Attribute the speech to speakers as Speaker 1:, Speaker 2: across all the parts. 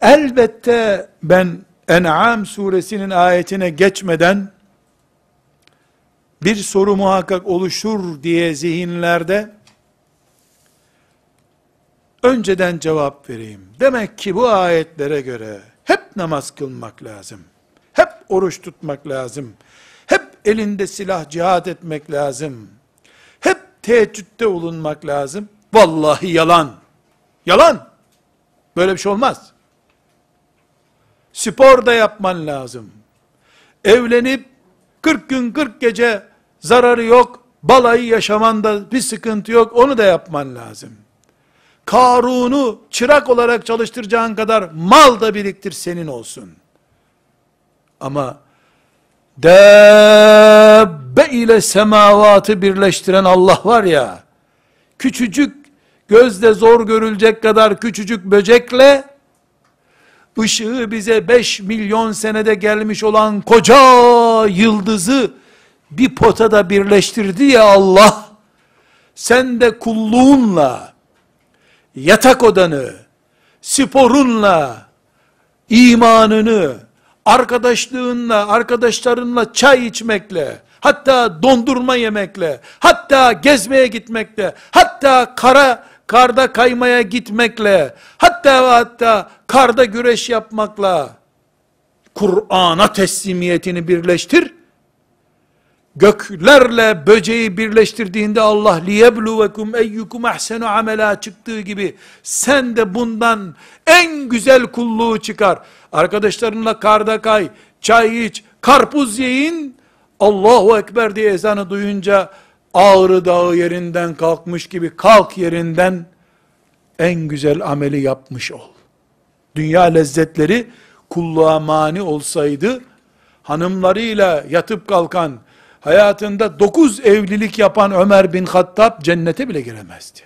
Speaker 1: Elbette ben En'am suresinin ayetine geçmeden bir soru muhakkak oluşur diye zihinlerde önceden cevap vereyim. Demek ki bu ayetlere göre hep namaz kılmak lazım. Hep oruç tutmak lazım. Hep elinde silah cihat etmek lazım. Hep teheccüde bulunmak lazım. Vallahi yalan. Yalan. Böyle bir şey olmaz. Spor da yapman lazım. Evlenip 40 gün 40 gece zararı yok. Balayı yaşamanda bir sıkıntı yok. Onu da yapman lazım. Karun'u çırak olarak çalıştıracağın kadar mal da biriktir senin olsun. Ama debbe ile semavatı birleştiren Allah var ya, küçücük gözde zor görülecek kadar küçücük böcekle ışığı bize 5 milyon senede gelmiş olan koca yıldızı bir potada birleştirdi ya Allah, sen de kulluğunla, yatak odanı, sporunla, imanını, arkadaşlığınla, arkadaşlarınla çay içmekle, hatta dondurma yemekle, hatta gezmeye gitmekle, hatta kara karda kaymaya gitmekle, hatta hatta karda güreş yapmakla Kur'an'a teslimiyetini birleştir. Göklerle böceği birleştirdiğinde Allah liyebluvekum eyyukum ahsenu amela çıktığı gibi sen de bundan en güzel kulluğu çıkar. Arkadaşlarınla karda kay, çay iç, karpuz yiyin. Allahu Ekber diye ezanı duyunca ağrı dağı yerinden kalkmış gibi kalk yerinden en güzel ameli yapmış ol. Dünya lezzetleri kulluğa mani olsaydı, hanımlarıyla yatıp kalkan, hayatında dokuz evlilik yapan Ömer bin Hattab cennete bile giremezdi.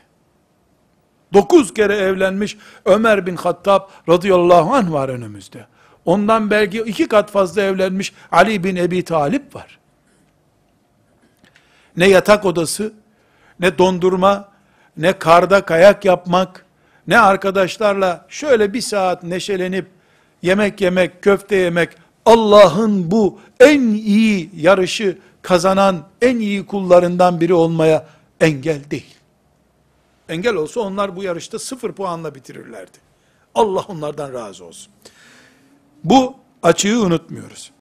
Speaker 1: Dokuz kere evlenmiş Ömer bin Hattab radıyallahu anh var önümüzde. Ondan belki iki kat fazla evlenmiş Ali bin Ebi Talip var. Ne yatak odası, ne dondurma, ne karda kayak yapmak, ne arkadaşlarla şöyle bir saat neşelenip, yemek yemek, köfte yemek, Allah'ın bu en iyi yarışı kazanan en iyi kullarından biri olmaya engel değil. Engel olsa onlar bu yarışta sıfır puanla bitirirlerdi. Allah onlardan razı olsun. Bu açığı unutmuyoruz.